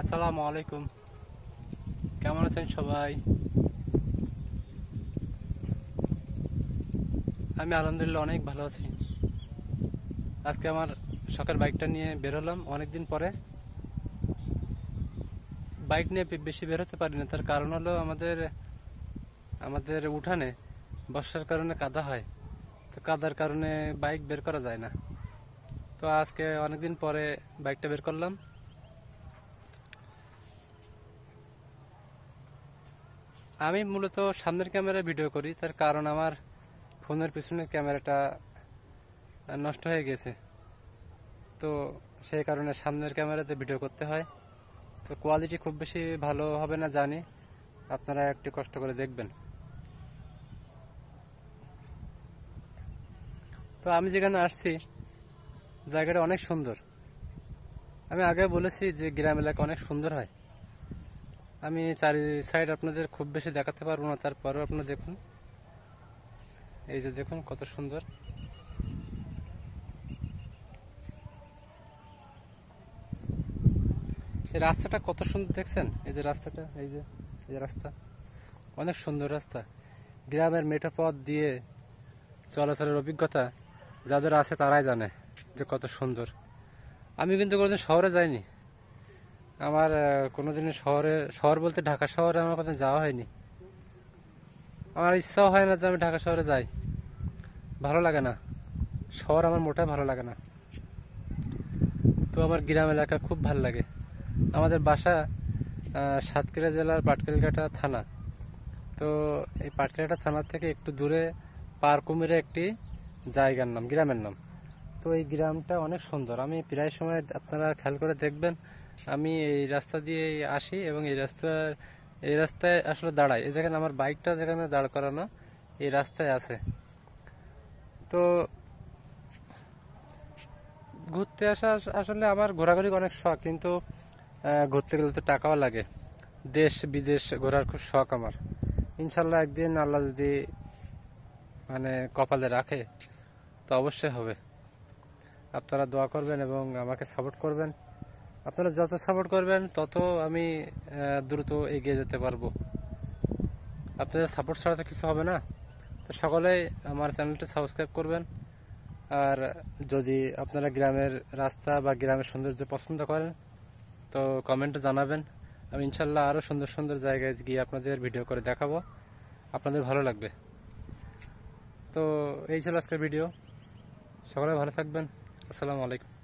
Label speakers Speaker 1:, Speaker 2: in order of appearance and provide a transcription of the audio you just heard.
Speaker 1: আসসালামু আলাইকুম কেমন আছেন সবাই আমি আলহামদুলিল্লাহ অনেক ভালো আছি আজকে আমার শখের বাইকটা নিয়ে বের হলাম অনেকদিন পরে বাইক নিয়ে বেশি বের হতে পারি না তার কারণ হলো আমাদের আমাদের উঠানে বর্ষার কারণে কাদা হয় তো কাদার কারণে বাইক বের করা যায় না তো আজকে অনেকদিন পরে বাইকটা বের করলাম আমি মূলত সামনের ক্যামেরা ভিডিও করি তার কারণ আমার ফোনের পিছনের ক্যামেরাটা নষ্ট হয়ে গেছে তো সেই কারণে সামনের ক্যামেরাতে ভিডিও করতে হয় তো কোয়ালিটি খুব বেশি ভালো হবে না জানি আপনারা একটু কষ্ট করে দেখবেন তো আমি যেখানে আসছি জায়গাটা অনেক সুন্দর আমি আগে বলেছি যে গ্রাম এলাকা অনেক সুন্দর হয় আমি চারি সাইড আপনাদের খুব বেশি দেখাতে পারবো না তারপরেও আপনারা দেখুন এই যে দেখুন কত সুন্দর এই রাস্তাটা কত সুন্দর দেখছেন এই যে রাস্তাটা এই যে এই যে রাস্তা অনেক সুন্দর রাস্তা গ্রামের মেঠা পথ দিয়ে চলাচলের অভিজ্ঞতা যাদের আছে তারাই জানে যে কত সুন্দর আমি কিন্তু কোনোদিন শহরে যাইনি আমার কোনো শহরে শহর বলতে ঢাকা শহরে আমার কোথাও যাওয়া হয়নি আমার ইচ্ছাও হয় না যে আমি ঢাকা শহরে যাই ভালো লাগে না শহর আমার মোটা ভালো লাগে না তো আমার গ্রাম এলাকা খুব ভালো লাগে আমাদের বাসা সাতক্ষীরা জেলার পাটকেলঘাটা থানা তো এই পাটকেলঘাটা থানার থেকে একটু দূরে কুমিরে একটি জায়গার নাম গ্রামের নাম তো এই গ্রামটা অনেক সুন্দর আমি প্রায় সময় আপনারা খেয়াল করে দেখবেন আমি এই রাস্তা দিয়ে আসি এবং এই রাস্তার এই রাস্তায় আসলে দাঁড়াই এই দেখেন আমার বাইকটা যেখানে দাঁড় করানো এই রাস্তায় আছে তো ঘুরতে আসা আসলে আমার ঘোরাঘুরি অনেক শখ কিন্তু ঘুরতে গেলে তো টাকাও লাগে দেশ বিদেশ ঘোরার খুব শখ আমার ইনশাল্লাহ একদিন আল্লাহ যদি মানে কপালে রাখে তো অবশ্যই হবে আপনারা দোয়া করবেন এবং আমাকে সাপোর্ট করবেন আপনারা যত সাপোর্ট করবেন তত আমি দ্রুত এগিয়ে যেতে পারবো আপনাদের সাপোর্ট ছাড়া তো কিছু হবে না তো সকলেই আমার চ্যানেলটি সাবস্ক্রাইব করবেন আর যদি আপনারা গ্রামের রাস্তা বা গ্রামের সৌন্দর্য পছন্দ করেন তো কমেন্টে জানাবেন আমি ইনশাল্লাহ আরও সুন্দর সুন্দর জায়গায় গিয়ে আপনাদের ভিডিও করে দেখাবো আপনাদের ভালো লাগবে তো এই ছিল আজকের ভিডিও সকলে ভালো থাকবেন আসসালামু আলাইকুম